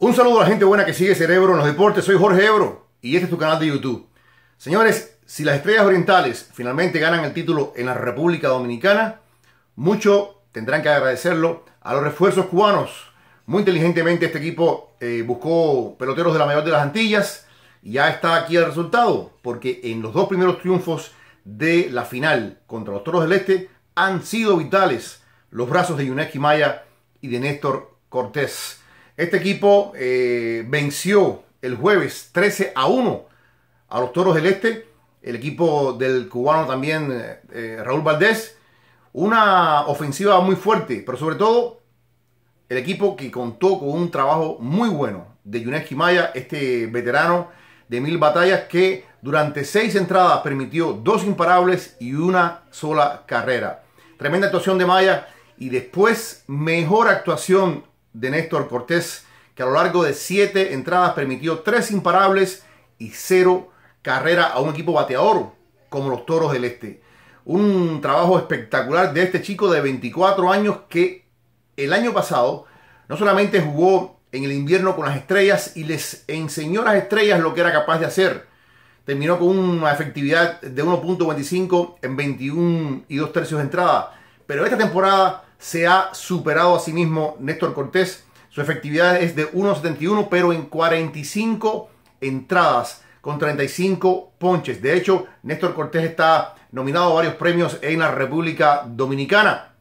Un saludo a la gente buena que sigue Cerebro en los deportes. Soy Jorge Ebro y este es tu canal de YouTube. Señores, si las estrellas orientales finalmente ganan el título en la República Dominicana, mucho tendrán que agradecerlo a los refuerzos cubanos. Muy inteligentemente este equipo eh, buscó peloteros de la mayor de las Antillas y ya está aquí el resultado, porque en los dos primeros triunfos de la final contra los Toros del Este han sido vitales los brazos de Yuneski Maya y de Néstor Cortés. Este equipo eh, venció el jueves 13 a 1 a los Toros del Este. El equipo del cubano también, eh, eh, Raúl Valdés. Una ofensiva muy fuerte, pero sobre todo el equipo que contó con un trabajo muy bueno de Yuneski Maya, este veterano de mil batallas que durante seis entradas permitió dos imparables y una sola carrera. Tremenda actuación de Maya y después mejor actuación de Néstor Cortés, que a lo largo de siete entradas permitió tres imparables y cero carrera a un equipo bateador como los Toros del Este. Un trabajo espectacular de este chico de 24 años que el año pasado no solamente jugó en el invierno con las estrellas y les enseñó a las estrellas lo que era capaz de hacer. Terminó con una efectividad de 1.25 en 21 y 2 tercios de entrada. Pero esta temporada se ha superado a sí mismo Néstor Cortés. Su efectividad es de 1.71, pero en 45 entradas con 35 ponches. De hecho, Néstor Cortés está nominado a varios premios en la República Dominicana.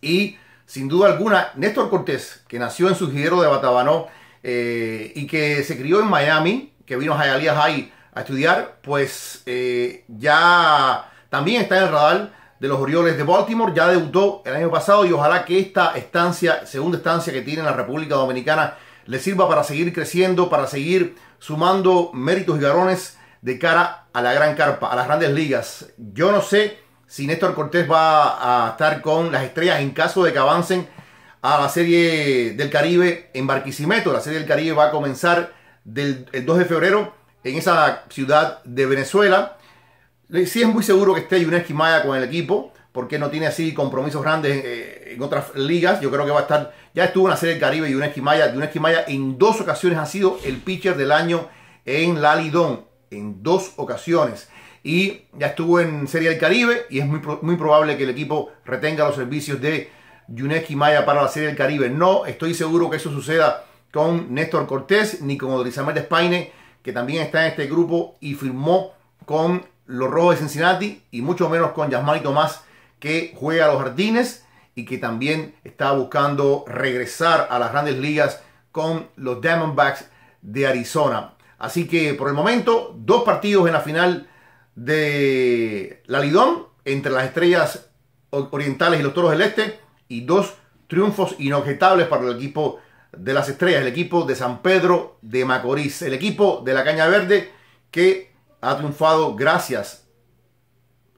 Y sin duda alguna, Néstor Cortés, que nació en su de Batabanó eh, y que se crió en Miami, que vino a a estudiar, pues eh, ya también está en el radar de los Orioles de Baltimore, ya debutó el año pasado y ojalá que esta estancia, segunda estancia que tiene la República Dominicana, le sirva para seguir creciendo, para seguir sumando méritos y garones de cara a la gran carpa, a las grandes ligas. Yo no sé si Néstor Cortés va a estar con las estrellas en caso de que avancen a la Serie del Caribe en Barquisimeto. La Serie del Caribe va a comenzar del el 2 de febrero en esa ciudad de Venezuela. Sí es muy seguro que esté Yuneski Maya con el equipo, porque no tiene así compromisos grandes eh, en, otras ligas. Yo creo que va a estar, ya estuvo en la Serie del Caribe y Yuneski Maya. Yuneski Maya en dos ocasiones ha sido el pitcher del año en la Lidón, en dos ocasiones. Y ya estuvo en Serie del Caribe y es muy, muy probable que el equipo retenga los servicios de Yuneski Maya para la Serie del Caribe. No estoy seguro que eso suceda con Néstor Cortés ni con Odrizamel Espaine, que también está en este grupo y firmó con los Rojos de Cincinnati y mucho menos con Yasmani Tomás que juega a los jardines y que también está buscando regresar a las grandes ligas con los Diamondbacks de Arizona. Así que por el momento, dos partidos en la final de la Lidón entre las estrellas orientales y los toros del este y dos triunfos inobjetables para el equipo de las estrellas, el equipo de San Pedro de Macorís, el equipo de la Caña Verde que ha triunfado gracias,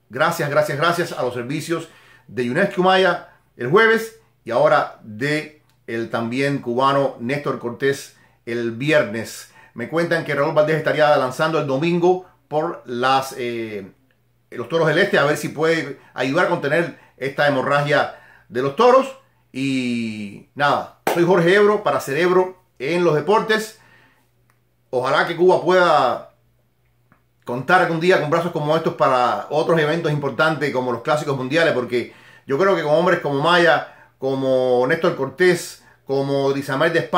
gracias, gracias, gracias a los servicios de UNESCO Maya el jueves y ahora de el también cubano Néstor Cortés el viernes. Me cuentan que Raúl Valdés estaría lanzando el domingo por las, eh, los toros del este, a ver si puede ayudar a contener esta hemorragia de los toros. Y nada, soy Jorge Ebro para Cerebro en los Deportes. Ojalá que Cuba pueda contar un día con brazos como estos para otros eventos importantes como los clásicos mundiales, porque yo creo que con hombres como Maya, como Néstor Cortés, como Dizamel de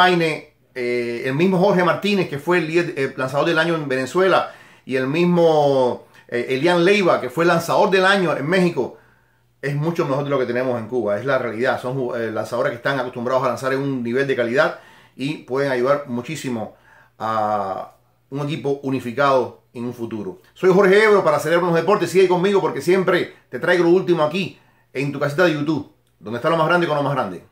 eh, el mismo Jorge Martínez, que fue el, lanzador del año en Venezuela, y el mismo eh, Elian Leiva, que fue el lanzador del año en México, es mucho mejor de lo que tenemos en Cuba, es la realidad. Son eh, lanzadores que están acostumbrados a lanzar en un nivel de calidad y pueden ayudar muchísimo a un equipo unificado en un futuro. Soy Jorge Ebro para celebrar unos Deportes. Sigue conmigo porque siempre te traigo lo último aquí en tu casita de YouTube, donde está lo más grande con lo más grande.